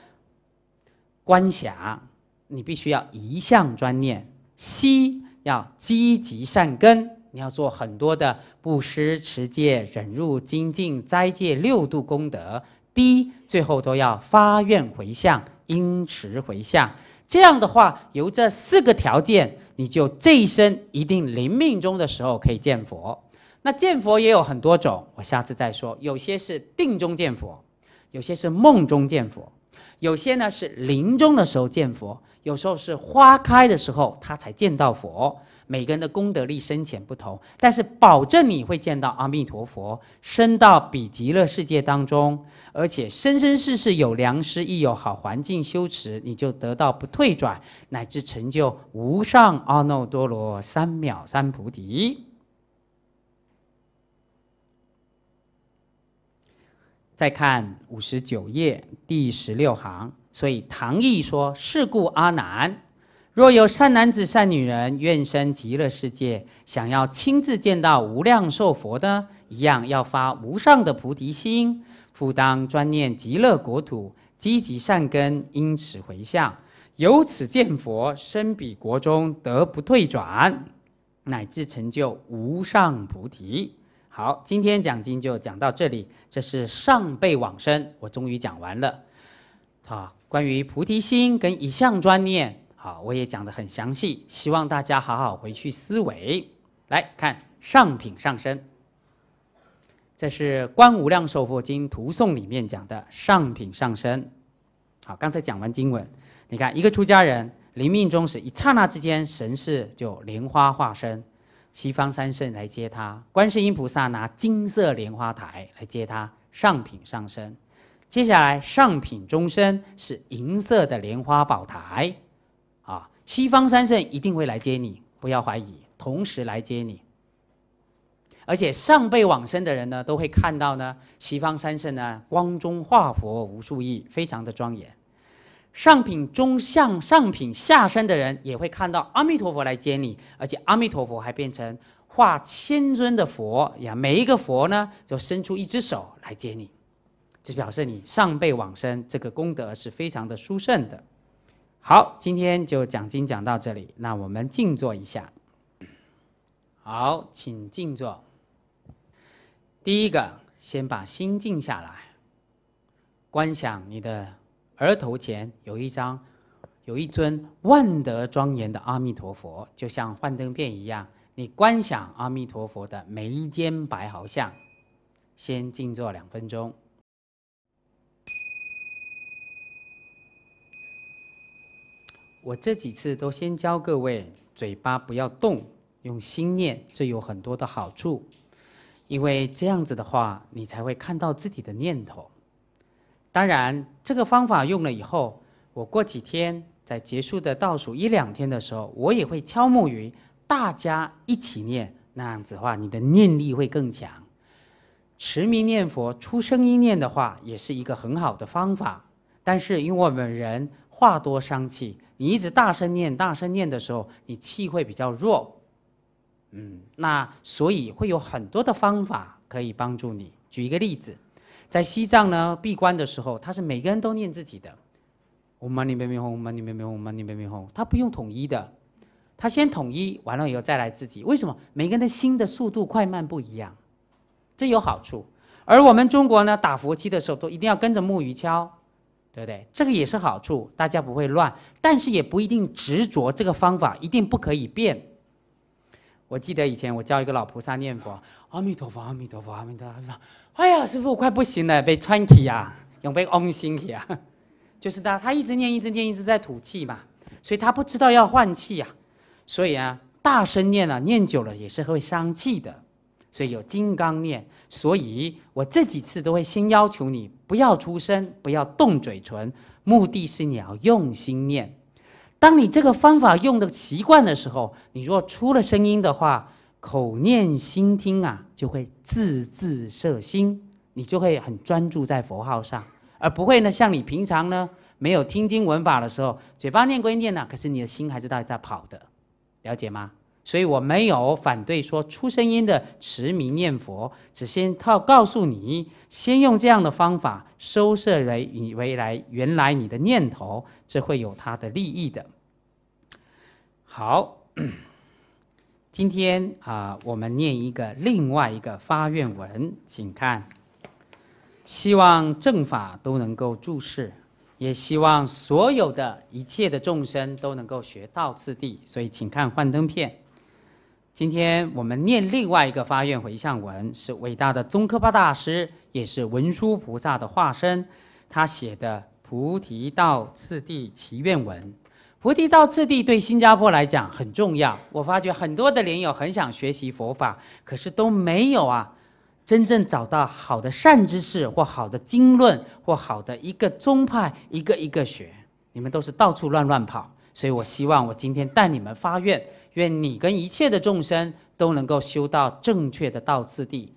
观想，你必须要一项专念。C 要积极善根，你要做很多的布施、持戒、忍辱、精进、斋戒六度功德。D 最后都要发愿回向，因持回向。这样的话，由这四个条件。你就这一生一定临命终的时候可以见佛，那见佛也有很多种，我下次再说。有些是定中见佛，有些是梦中见佛，有些呢是临终的时候见佛，有时候是花开的时候他才见到佛。每个人的功德力深浅不同，但是保证你会见到阿弥陀佛，升到彼极乐世界当中，而且生生世世有良师，亦有好环境修持，你就得到不退转，乃至成就无上阿耨多罗三藐三菩提。再看五十九页第十六行，所以唐毅说：“是故阿难。”若有善男子善女人愿生极乐世界，想要亲自见到无量寿佛的，一样要发无上的菩提心，复当专念极乐国土，积极善根，因此回向，由此见佛，生彼国中，得不退转，乃至成就无上菩提。好，今天讲经就讲到这里，这是上辈往生，我终于讲完了。好，关于菩提心跟一向专念。好，我也讲得很详细，希望大家好好回去思维，来看上品上身，这是《观无量寿佛经》图颂里面讲的上品上身。好，刚才讲完经文，你看一个出家人临命终时一刹那之间，神识就莲花化身，西方三圣来接他，观世音菩萨拿金色莲花台来接他，上品上身。接下来上品中身是银色的莲花宝台。西方三圣一定会来接你，不要怀疑，同时来接你。而且上辈往生的人呢，都会看到呢西方三圣呢光中化佛无数亿，非常的庄严。上品中向上品下生的人也会看到阿弥陀佛来接你，而且阿弥陀佛还变成化千尊的佛呀，每一个佛呢就伸出一只手来接你，这表示你上辈往生这个功德是非常的殊胜的。好，今天就讲经讲到这里。那我们静坐一下。好，请静坐。第一个，先把心静下来，观想你的额头前有一张，有一尊万德庄严的阿弥陀佛，就像幻灯片一样。你观想阿弥陀佛的眉间白毫像，先静坐两分钟。我这几次都先教各位嘴巴不要动，用心念，这有很多的好处。因为这样子的话，你才会看到自己的念头。当然，这个方法用了以后，我过几天在结束的倒数一两天的时候，我也会敲木鱼，大家一起念，那样子的话，你的念力会更强。持名念佛、出声音念的话，也是一个很好的方法。但是，因为我们人话多伤气。你一直大声念、大声念的时候，你气会比较弱，嗯，那所以会有很多的方法可以帮助你。举一个例子，在西藏呢闭关的时候，他是每个人都念自己的，嗡嘛呢呗咪吽，嗡嘛呗呗咪他不用统一的，他先统一完了以后再来自己。为什么？每个人的心的速度快慢不一样，这有好处。而我们中国呢打佛七的时候都一定要跟着木鱼敲。对不对？这个也是好处，大家不会乱，但是也不一定执着这个方法，一定不可以变。我记得以前我教一个老菩萨念佛：“阿弥陀佛，阿弥陀佛，阿弥陀佛。”哎呀，师傅快不行了，被穿起啊，又被嗡心起啊，[LAUGHS] 就是他，他一直念，一直念，一直在吐气嘛，所以他不知道要换气啊。所以啊，大声念啊，念久了也是会伤气的。所以有金刚念，所以我这几次都会先要求你。不要出声，不要动嘴唇，目的是你要用心念。当你这个方法用的习惯的时候，你若出了声音的话，口念心听啊，就会字字摄心，你就会很专注在佛号上，而不会呢像你平常呢没有听经闻法的时候，嘴巴念归念呢，可是你的心还是在在跑的，了解吗？所以我没有反对说出声音的持名念佛，只先套告诉你，先用这样的方法收摄来你未来原来你的念头，这会有它的利益的。好，今天啊，我们念一个另外一个发愿文，请看。希望正法都能够注释，也希望所有的一切的众生都能够学到次第，所以请看幻灯片。今天我们念另外一个发愿回向文，是伟大的宗喀巴大师，也是文殊菩萨的化身，他写的《菩提道次第祈愿文》。菩提道次第对新加坡来讲很重要。我发觉很多的莲友很想学习佛法，可是都没有啊，真正找到好的善知识，或好的经论，或好的一个宗派，一个一个学。你们都是到处乱乱跑。所以我希望我今天带你们发愿，愿你跟一切的众生都能够修到正确的道次第。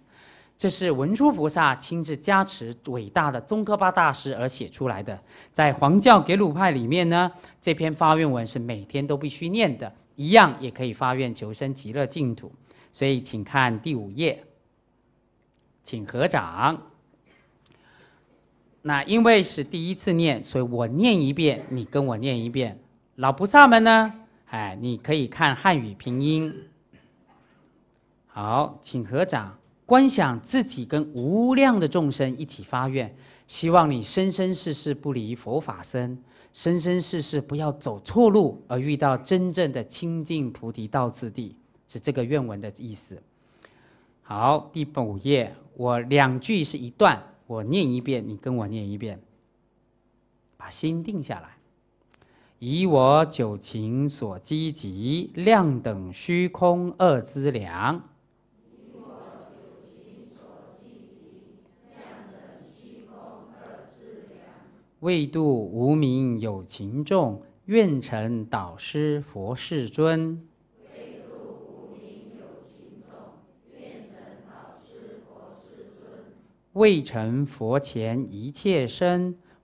这是文殊菩萨亲自加持伟大的宗喀巴大师而写出来的。在黄教给鲁派里面呢，这篇发愿文是每天都必须念的，一样也可以发愿求生极乐净土。所以，请看第五页，请合掌。那因为是第一次念，所以我念一遍，你跟我念一遍。老菩萨们呢？哎，你可以看汉语拼音。好，请合掌，观想自己跟无量的众生一起发愿，希望你生生世世不离佛法身，生生世世不要走错路，而遇到真正的清净菩提道次地，是这个愿文的意思。好，第五页，我两句是一段，我念一遍，你跟我念一遍，把心定下来。以我九情所积集，量等虚空二资量。为度无名有情众，愿成导师佛世尊。为度无名有情众，愿成导师佛世尊。为成佛前一切身。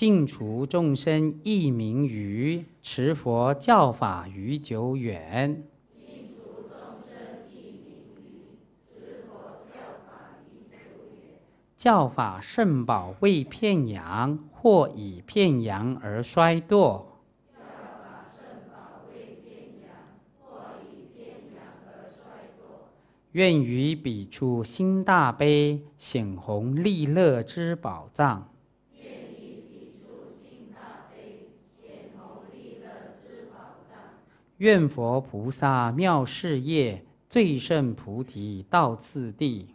尽除众生一名愚，持佛教法于久远。持佛教法于久远。教法甚宝为片扬或以片扬而衰堕。教法宝扬或扬而衰堕。愿于彼处心大悲、显弘利乐之宝藏。愿佛菩萨妙事业，最胜菩提道次第。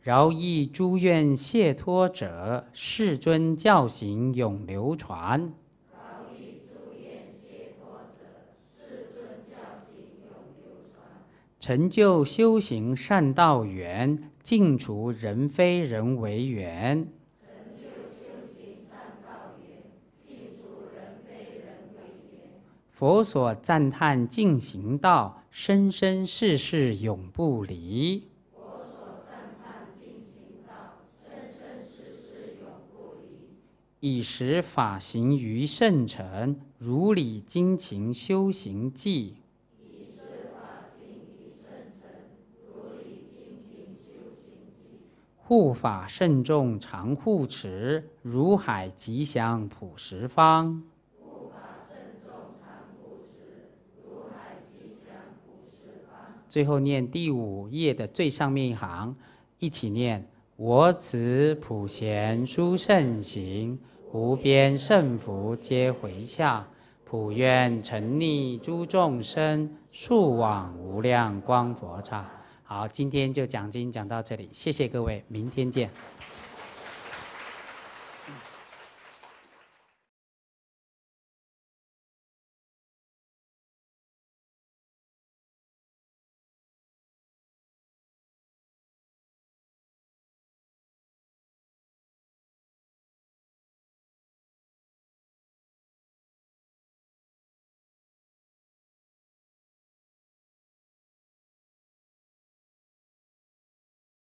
饶益诸愿解脱者，世尊教行永流传。饶益诸愿谢脱者，世尊教行永流传。成就修行善道缘，净除人非人为缘。佛所赞叹净行道，生生世世永不离。佛所赞叹净行道，生生世世永不离。以时法行于圣城，如理精勤修行记。以时法行于圣城，如理精勤修行记。护法慎重常护持，如海吉祥普十方。最后念第五页的最上面一行，一起念：我此普贤殊胜行，无边胜福皆回向，普愿沉溺诸众生，速往无量光佛刹。好，今天就讲经讲到这里，谢谢各位，明天见。